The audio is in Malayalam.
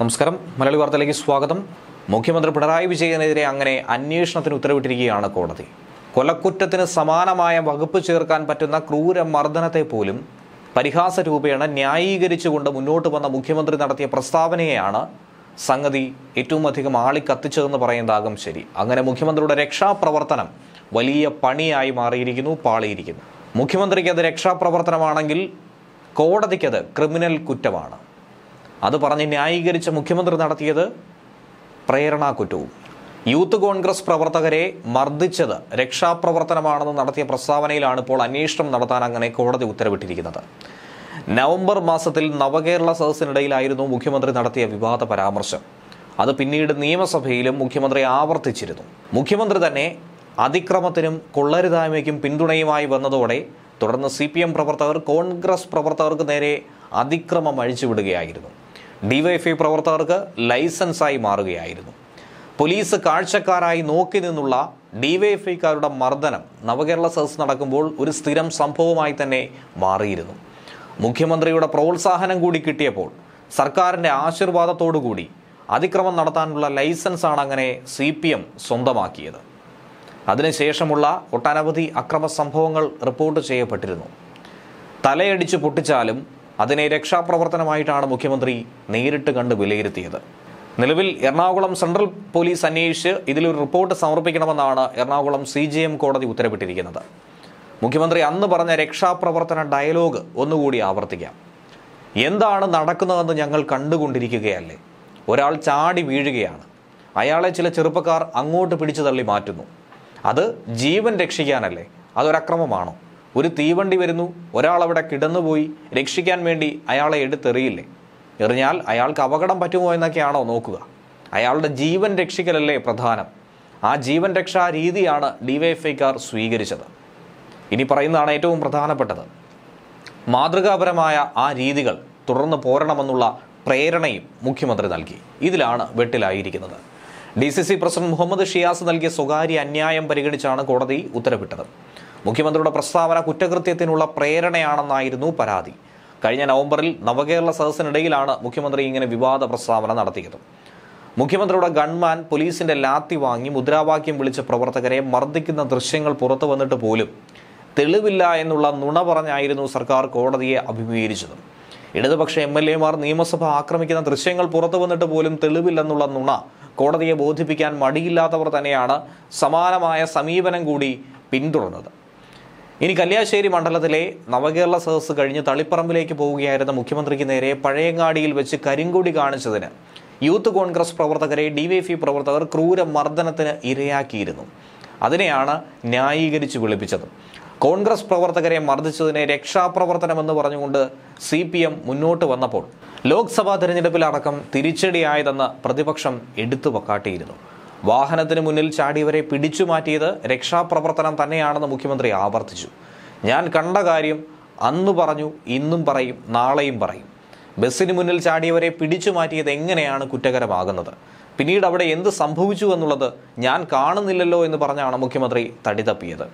നമസ്കാരം മലയാളി വാർത്തയിലേക്ക് സ്വാഗതം മുഖ്യമന്ത്രി പിണറായി വിജയനെതിരെ അങ്ങനെ അന്വേഷണത്തിന് ഉത്തരവിട്ടിരിക്കുകയാണ് കോടതി കൊലക്കുറ്റത്തിന് സമാനമായ വകുപ്പ് ചേർക്കാൻ പറ്റുന്ന ക്രൂര മർദ്ദനത്തെ പോലും പരിഹാസ രൂപേണ ന്യായീകരിച്ചുകൊണ്ട് മുന്നോട്ട് വന്ന മുഖ്യമന്ത്രി നടത്തിയ പ്രസ്താവനയെയാണ് സംഗതി ഏറ്റവും അധികം ആളിക്കത്തിച്ചതെന്ന് പറയുന്നതാകും ശരി അങ്ങനെ മുഖ്യമന്ത്രിയുടെ രക്ഷാപ്രവർത്തനം വലിയ പണിയായി മാറിയിരിക്കുന്നു പാളിയിരിക്കുന്നു അത് രക്ഷാപ്രവർത്തനമാണെങ്കിൽ കോടതിക്കത് ക്രിമിനൽ കുറ്റമാണ് അത് പറഞ്ഞ് ന്യായീകരിച്ച മുഖ്യമന്ത്രി നടത്തിയത് പ്രേരണാക്കുറ്റവും യൂത്ത് കോൺഗ്രസ് പ്രവർത്തകരെ മർദ്ദിച്ചത് രക്ഷാപ്രവർത്തനമാണെന്ന് നടത്തിയ പ്രസ്താവനയിലാണ് ഇപ്പോൾ അന്വേഷണം നടത്താൻ അങ്ങനെ കോടതി ഉത്തരവിട്ടിരിക്കുന്നത് നവംബർ മാസത്തിൽ നവകേരള സദസ്സിനിടയിലായിരുന്നു മുഖ്യമന്ത്രി നടത്തിയ വിവാദ പരാമർശം അത് പിന്നീട് നിയമസഭയിലും മുഖ്യമന്ത്രി ആവർത്തിച്ചിരുന്നു മുഖ്യമന്ത്രി തന്നെ അതിക്രമത്തിനും കൊള്ളരുതായ്മയ്ക്കും പിന്തുണയുമായി വന്നതോടെ തുടർന്ന് സി പ്രവർത്തകർ കോൺഗ്രസ് പ്രവർത്തകർക്ക് നേരെ അതിക്രമം അഴിച്ചുവിടുകയായിരുന്നു ഡിവൈഎഫ്ഐ പ്രവർത്തകർക്ക് ലൈസൻസായി മാറുകയായിരുന്നു പോലീസ് കാഴ്ചക്കാരായി നോക്കി നിന്നുള്ള ഡിവൈഎഫ്ഐക്കാരുടെ മർദ്ദനം നവകേരള സദസ് നടക്കുമ്പോൾ ഒരു സ്ഥിരം സംഭവമായി തന്നെ മാറിയിരുന്നു മുഖ്യമന്ത്രിയുടെ പ്രോത്സാഹനം കൂടി കിട്ടിയപ്പോൾ സർക്കാരിൻ്റെ ആശീർവാദത്തോടുകൂടി അതിക്രമം നടത്താനുള്ള ലൈസൻസാണ് അങ്ങനെ സി പി എം സ്വന്തമാക്കിയത് അതിനുശേഷമുള്ള ഒട്ടനവധി അക്രമ സംഭവങ്ങൾ റിപ്പോർട്ട് ചെയ്യപ്പെട്ടിരുന്നു തലയടിച്ച് പൊട്ടിച്ചാലും അതിനെ രക്ഷാപ്രവർത്തനമായിട്ടാണ് മുഖ്യമന്ത്രി നേരിട്ട് കണ്ട് വിലയിരുത്തിയത് നിലവിൽ എറണാകുളം സെൻട്രൽ പോലീസ് അന്വേഷിച്ച് ഇതിലൊരു റിപ്പോർട്ട് സമർപ്പിക്കണമെന്നാണ് എറണാകുളം സി ജി എം കോടതി ഉത്തരവിട്ടിരിക്കുന്നത് മുഖ്യമന്ത്രി അന്ന് പറഞ്ഞ രക്ഷാപ്രവർത്തന ഡയലോഗ് ഒന്നുകൂടി ആവർത്തിക്കാം എന്താണ് നടക്കുന്നതെന്ന് ഞങ്ങൾ കണ്ടുകൊണ്ടിരിക്കുകയല്ലേ ഒരാൾ ചാടി വീഴുകയാണ് അയാളെ ചില ചെറുപ്പക്കാർ അങ്ങോട്ട് പിടിച്ചു തള്ളി മാറ്റുന്നു അത് ജീവൻ രക്ഷിക്കാനല്ലേ അതൊരക്രമമാണോ ഒരു തീവണ്ടി വരുന്നു ഒരാൾ അവിടെ കിടന്നുപോയി രക്ഷിക്കാൻ വേണ്ടി അയാളെ എടുത്തെറിയില്ലേ എറിഞ്ഞാൽ അയാൾക്ക് അപകടം പറ്റുമോ എന്നൊക്കെയാണോ നോക്കുക അയാളുടെ ജീവൻ രക്ഷിക്കലല്ലേ പ്രധാനം ആ ജീവൻ രക്ഷാ രീതിയാണ് ഡിവൈഎഫ്ഐക്കാർ സ്വീകരിച്ചത് ഇനി പറയുന്നതാണ് ഏറ്റവും പ്രധാനപ്പെട്ടത് മാതൃകാപരമായ ആ രീതികൾ തുടർന്ന് പോരണമെന്നുള്ള പ്രേരണയും മുഖ്യമന്ത്രി നൽകി ഇതിലാണ് വെട്ടിലായിരിക്കുന്നത് D C C president Muhammad Shiyas നൽകിയ സ്വകാര്യ അന്യായം പരിഗണിച്ചാണ് കോടതി ഉത്തരവിട്ടത് മുഖ്യമന്ത്രിയുടെ പ്രസ്താവന കുറ്റകൃത്യത്തിനുള്ള പ്രേരണയാണെന്നായിരുന്നു പരാതി കഴിഞ്ഞ നവംബറിൽ നവകേരള സദസ്സിനിടയിലാണ് മുഖ്യമന്ത്രി ഇങ്ങനെ വിവാദ പ്രസ്താവന നടത്തിയത് മുഖ്യമന്ത്രിയുടെ ഗൺമാൻ പോലീസിന്റെ ലാത്തി വാങ്ങി മുദ്രാവാക്യം വിളിച്ച പ്രവർത്തകരെ മർദ്ദിക്കുന്ന ദൃശ്യങ്ങൾ പുറത്തു വന്നിട്ട് പോലും തെളിവില്ല എന്നുള്ള നുണ പറഞ്ഞായിരുന്നു സർക്കാർ കോടതിയെ അഭിമുഖീകരിച്ചത് ഇടതുപക്ഷ എം എൽ മാർ നിയമസഭ ആക്രമിക്കുന്ന ദൃശ്യങ്ങൾ പുറത്തു വന്നിട്ട് പോലും തെളിവില്ലെന്നുള്ള നുണ കോടതിയെ ബോധിപ്പിക്കാൻ മടിയില്ലാത്തവർ തന്നെയാണ് സമാനമായ സമീപനം കൂടി പിന്തുടർന്നത് ഇനി കല്യാശ്ശേരി മണ്ഡലത്തിലെ നവകേരള സദസ് കഴിഞ്ഞ് തളിപ്പറമ്പിലേക്ക് പോവുകയായിരുന്ന മുഖ്യമന്ത്രിക്ക് നേരെ പഴയങ്ങാടിയിൽ വെച്ച് കരിങ്കൊടി കാണിച്ചതിന് യൂത്ത് കോൺഗ്രസ് പ്രവർത്തകരെ ഡിവൈഎഫ്ഇ പ്രവർത്തകർ ക്രൂര മർദ്ദനത്തിന് ഇരയാക്കിയിരുന്നു അതിനെയാണ് ന്യായീകരിച്ച് വിളിപ്പിച്ചത് കോൺഗ്രസ് പ്രവർത്തകരെ മർദ്ദിച്ചതിനെ രക്ഷാപ്രവർത്തനമെന്ന് പറഞ്ഞുകൊണ്ട് സി പി എം മുന്നോട്ട് വന്നപ്പോൾ ലോക്സഭാ തെരഞ്ഞെടുപ്പിലടക്കം തിരിച്ചടിയായതെന്ന് പ്രതിപക്ഷം എടുത്തു വക്കാട്ടിയിരുന്നു വാഹനത്തിന് മുന്നിൽ ചാടിയവരെ പിടിച്ചു മാറ്റിയത് രക്ഷാപ്രവർത്തനം തന്നെയാണെന്ന് മുഖ്യമന്ത്രി ആവർത്തിച്ചു ഞാൻ കണ്ട കാര്യം അന്ന് പറഞ്ഞു ഇന്നും പറയും നാളെയും പറയും ബസ്സിന് മുന്നിൽ ചാടിയവരെ പിടിച്ചു മാറ്റിയത് എങ്ങനെയാണ് കുറ്റകരമാകുന്നത് പിന്നീട് അവിടെ എന്ത് സംഭവിച്ചു എന്നുള്ളത് ഞാൻ കാണുന്നില്ലല്ലോ എന്ന് പറഞ്ഞാണ് മുഖ്യമന്ത്രി തടിതപ്പിയത്